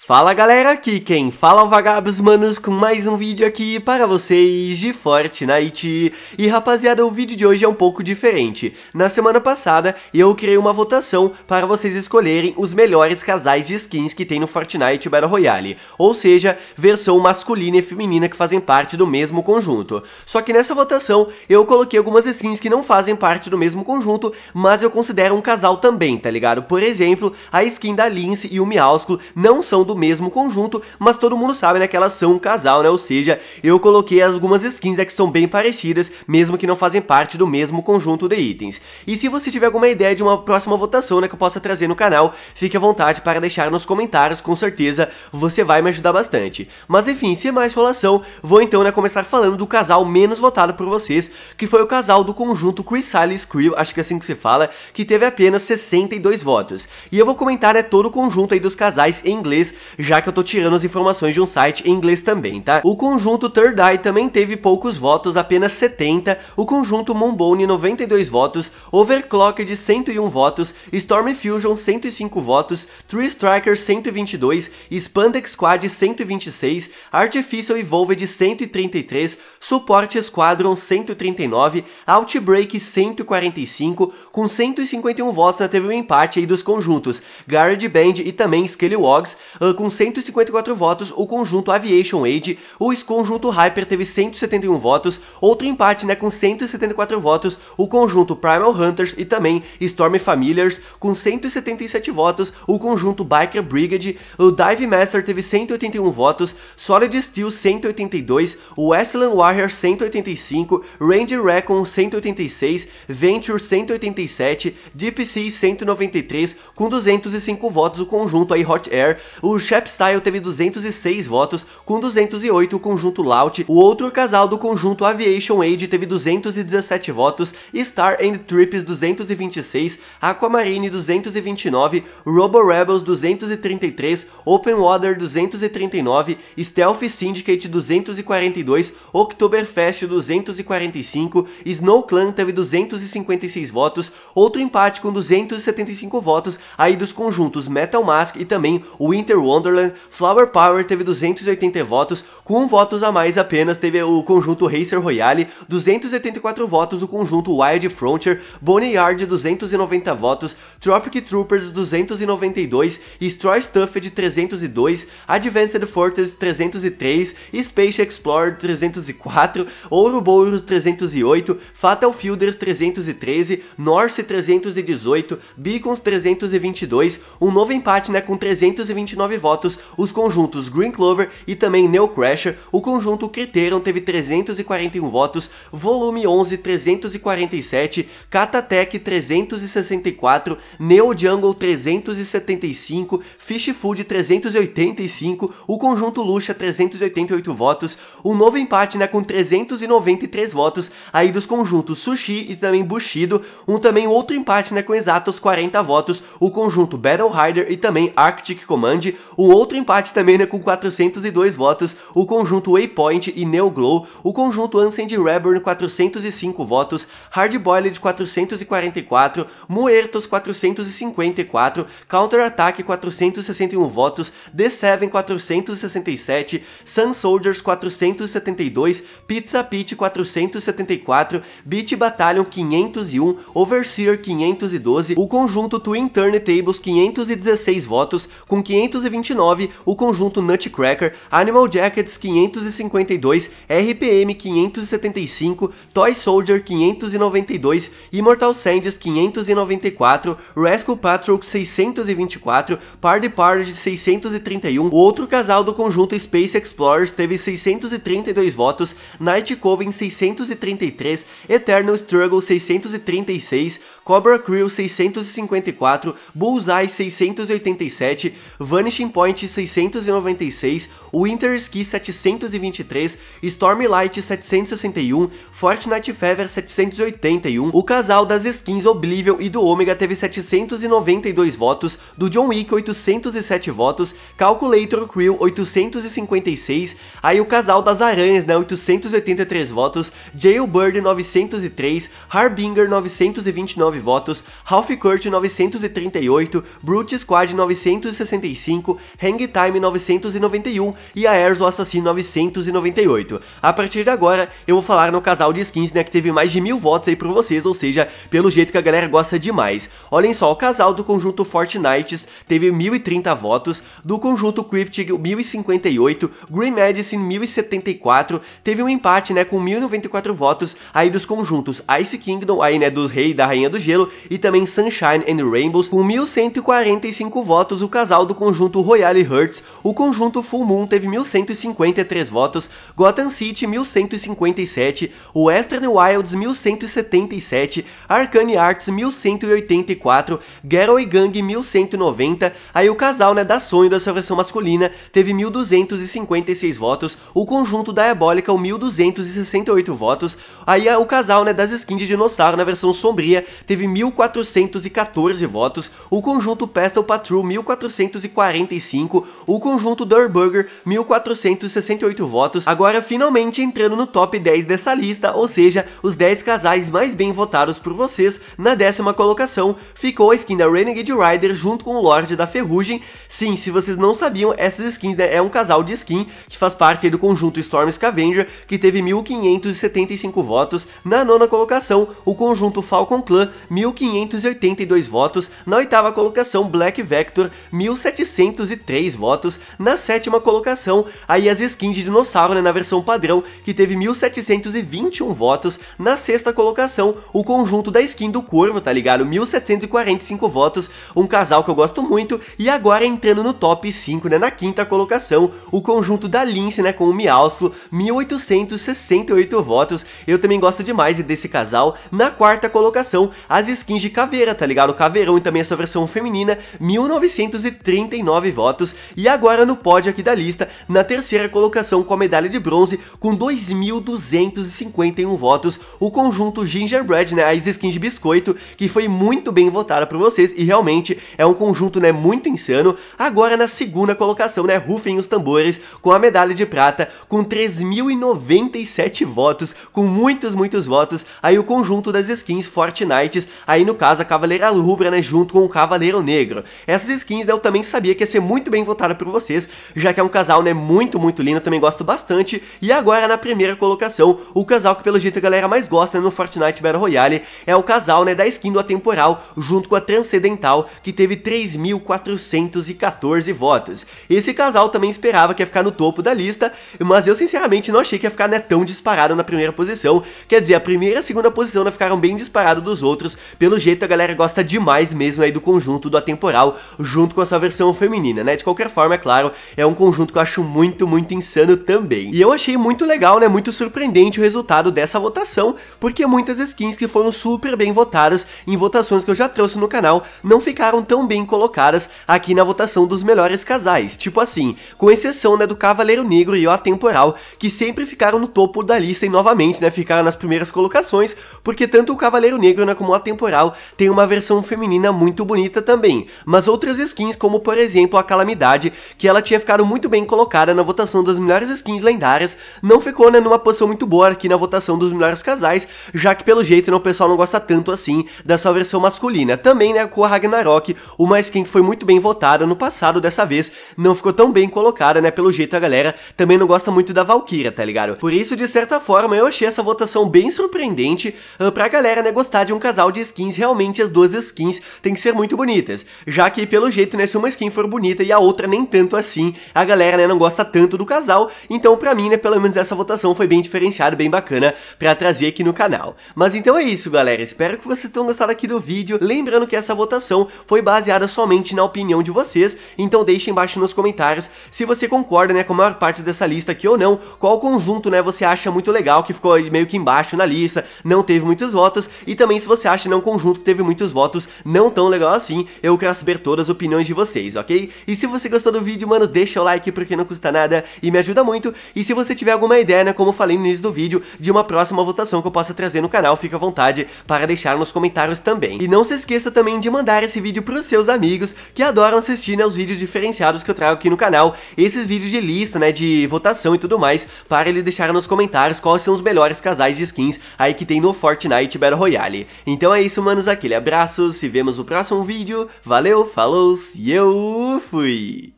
Fala galera, aqui quem fala é Vagabos Manos com mais um vídeo aqui para vocês de Fortnite. E rapaziada, o vídeo de hoje é um pouco diferente. Na semana passada eu criei uma votação para vocês escolherem os melhores casais de skins que tem no Fortnite Battle Royale. Ou seja, versão masculina e feminina que fazem parte do mesmo conjunto. Só que nessa votação eu coloquei algumas skins que não fazem parte do mesmo conjunto, mas eu considero um casal também, tá ligado? Por exemplo, a skin da Lince e o Miausculo não são são do mesmo conjunto, mas todo mundo sabe né, que elas são um casal, né? Ou seja, eu coloquei algumas skins né, que são bem parecidas, mesmo que não fazem parte do mesmo conjunto de itens. E se você tiver alguma ideia de uma próxima votação né, que eu possa trazer no canal, fique à vontade para deixar nos comentários, com certeza você vai me ajudar bastante. Mas enfim, sem mais enrolação, vou então né, começar falando do casal menos votado por vocês, que foi o casal do conjunto Chris Silas Creel, acho que é assim que se fala, que teve apenas 62 votos. E eu vou comentar né, todo o conjunto aí dos casais em inglês, já que eu tô tirando as informações de um site em inglês também, tá? O conjunto Third Eye também teve poucos votos, apenas 70, o conjunto Mombone 92 votos, Overclocked 101 votos, Storm Fusion 105 votos, True Striker 122, Spandex Squad 126, Artificial Evolved 133, Suporte Squadron 139, Outbreak 145, com 151 votos teve um empate aí dos conjuntos, Guard Band e também Skelewogs, com 154 votos, o conjunto Aviation Aid, o conjunto Hyper teve 171 votos, outro empate né, com 174 votos, o conjunto Primal Hunters e também Storm Familiars com 177 votos, o conjunto Biker Brigade, o Dive Master teve 181 votos, Solid Steel 182, o Westland Warrior 185, Ranger Recon 186, Venture 187, Deep Sea 193, com 205 votos o conjunto aí Hot Air, o o Shepstyle teve 206 votos, com 208 o conjunto Laut, o outro casal do conjunto Aviation Aid teve 217 votos, Star and Trips 226, Aquamarine 229, Robo Rebels 233, Open Water 239, Stealth Syndicate 242, Oktoberfest 245, Snow Clan teve 256 votos, outro empate com 275 votos aí dos conjuntos Metal Mask e também Winter Wonderland, Flower Power teve 280 votos, com um votos a mais apenas teve o conjunto Racer Royale, 284 votos o conjunto Wild Frontier, Boneyard 290 votos, Tropic Troopers 292, Destroy Stuffed 302, Advanced Fortress 303, Space Explorer 304, Ouro 308, Fatal Fielders 313, Norse 318, Beacons 322, um novo empate né, com 329 votos os conjuntos Green Clover e também Neo Crasher. O conjunto Criterion teve 341 votos, Volume 11 347, Catatec 364, Neo Jungle 375, Fish Food 385, o conjunto Lucha 388 votos, um novo empate né, com 393 votos aí dos conjuntos Sushi e também Bushido, um também outro empate né, com exatos 40 votos, o conjunto Battle Rider e também Arctic Command, o outro empate também né, com 402 votos, o conjunto Waypoint e Neoglow, o conjunto Ancend Reborn 405 votos, Hardboiled 444, Muertos 454, Counter Attack 461 votos, The Seven 467, Sun Soldiers 472, Pizza Pit 474, Beat Battalion 501, Overseer 512, o conjunto Twin Turntables 516 votos, com 520 329, o conjunto Nutcracker, Animal Jackets 552, RPM 575, Toy Soldier 592, Immortal Sands 594, Rescue Patrol 624, Party Party 631, o outro casal do conjunto Space Explorers teve 632 votos, Night Coven 633, Eternal Struggle 636, Cobra Crew 654, Bullseye 687, Vanish Vanishing Point 696, Winter Ski 723, Stormlight 761, Fortnite Fever 781, o casal das skins Oblivion e do Omega teve 792 votos, do John Wick 807 votos, Calculator Crew 856, aí o casal das aranhas, né, 883 votos, Jailbird 903, Harbinger 929 votos, Ralph Kurt 938, Brute Squad 965, Hang Hangtime 991 e a Erzo Assassin 998. A partir de agora, eu vou falar no casal de skins, né, que teve mais de mil votos aí pra vocês, ou seja, pelo jeito que a galera gosta demais. Olhem só, o casal do conjunto Fortnites teve 1030 votos, do conjunto Cryptic 1058, Green Medicine 1074, teve um empate, né, com 1094 votos aí dos conjuntos Ice Kingdom, aí, né, do Rei e da Rainha do Gelo, e também Sunshine and Rainbows, com 1145 votos, o casal do conjunto conjunto Royale Hearts, o conjunto Full Moon teve 1.153 votos, Gotham City 1.157, Western Wilds 1.177, Arcane Arts 1.184, Garrow Gang 1.190, aí o casal né, da Sonho da sua versão masculina teve 1.256 votos, o conjunto Diabólica 1.268 votos, aí o casal né, das skins de dinossauro na versão sombria teve 1.414 votos, o conjunto Pestle Patrol 1.440 45, o conjunto Durburger, 1468 votos, agora finalmente entrando no top 10 dessa lista, ou seja, os 10 casais mais bem votados por vocês. Na décima colocação ficou a skin da Renegade Rider junto com o Lorde da Ferrugem. Sim, se vocês não sabiam, essas skins né, é um casal de skin que faz parte do conjunto Storm Scavenger, que teve 1575 votos. Na nona colocação, o conjunto Falcon Clan, 1582 votos. Na oitava colocação, Black Vector, 1700 203 votos na sétima colocação. Aí as skins de dinossauro né, na versão padrão, que teve 1.721 votos na sexta colocação. O conjunto da skin do Corvo, tá ligado? 1.745 votos, um casal que eu gosto muito. E agora entrando no top 5, né, na quinta colocação, o conjunto da Lince, né, com o Miauslo, 1.868 votos. Eu também gosto demais desse casal. Na quarta colocação, as skins de Caveira, tá ligado? Caveirão e também a sua versão feminina, 1939 9 votos e agora no pódio aqui da lista, na terceira colocação com a medalha de bronze com 2.251 votos, o conjunto Gingerbread, né, a skin de biscoito, que foi muito bem votada por vocês e realmente é um conjunto, né, muito insano. Agora na segunda colocação, né, rufem os tambores com a medalha de prata com 3.097 votos, com muitos, muitos votos. Aí o conjunto das skins Fortnite, aí no caso a Cavaleira Rubra, né, junto com o Cavaleiro Negro. Essas skins, né, eu também sabia que ia ser muito bem votada por vocês, já que é um casal, né, muito, muito lindo, também gosto bastante. E agora, na primeira colocação, o casal que, pelo jeito, a galera mais gosta né, no Fortnite Battle Royale é o casal, né, da skin do Atemporal, junto com a Transcendental, que teve 3.414 votos. Esse casal também esperava que ia ficar no topo da lista, mas eu, sinceramente, não achei que ia ficar, né, tão disparado na primeira posição. Quer dizer, a primeira e a segunda posição, né, ficaram bem disparados dos outros. Pelo jeito, a galera gosta demais mesmo aí do conjunto do Atemporal, junto com a sua versão feminina feminina, né? De qualquer forma, é claro, é um conjunto que eu acho muito, muito insano também. E eu achei muito legal, né? Muito surpreendente o resultado dessa votação, porque muitas skins que foram super bem votadas em votações que eu já trouxe no canal não ficaram tão bem colocadas aqui na votação dos melhores casais. Tipo assim, com exceção, né, do Cavaleiro Negro e o Atemporal, que sempre ficaram no topo da lista e novamente, né, ficaram nas primeiras colocações, porque tanto o Cavaleiro Negro, né, como o Atemporal tem uma versão feminina muito bonita também. Mas outras skins, como por exemplo, exemplo, a Calamidade, que ela tinha ficado muito bem colocada na votação das melhores skins lendárias, não ficou né, numa posição muito boa aqui na votação dos melhores casais, já que pelo jeito né, o pessoal não gosta tanto assim da sua versão masculina. Também né, com a Ragnarok, uma skin que foi muito bem votada no passado, dessa vez não ficou tão bem colocada, né, pelo jeito a galera também não gosta muito da Valkyria, tá ligado? Por isso, de certa forma, eu achei essa votação bem surpreendente uh, pra galera, né, gostar de um casal de skins, realmente as duas skins têm que ser muito bonitas, já que pelo jeito, né, se uma skin for bonita e a outra nem tanto assim. A galera, né, não gosta tanto do casal, então pra mim, né, pelo menos essa votação foi bem diferenciada, bem bacana pra trazer aqui no canal. Mas então é isso, galera. Espero que vocês tenham gostado aqui do vídeo. Lembrando que essa votação foi baseada somente na opinião de vocês, então deixem embaixo nos comentários se você concorda, né, com a maior parte dessa lista aqui ou não, qual conjunto, né, você acha muito legal, que ficou meio que embaixo na lista, não teve muitos votos, e também se você acha, né, um conjunto que teve muitos votos não tão legal assim, eu quero saber todas as opiniões de vocês, ok? E se você gostou do vídeo, manos, deixa o like porque não custa nada e me ajuda muito. E se você tiver alguma ideia, né, como eu falei no início do vídeo, de uma próxima votação que eu possa trazer no canal, fica à vontade para deixar nos comentários também. E não se esqueça também de mandar esse vídeo para os seus amigos que adoram assistir né, os vídeos diferenciados que eu trago aqui no canal, esses vídeos de lista, né, de votação e tudo mais, para ele deixar nos comentários quais são os melhores casais de skins aí que tem no Fortnite Battle Royale. Então é isso, manos, aquele abraço, se vemos no próximo vídeo, valeu, falou, e eu... Fui!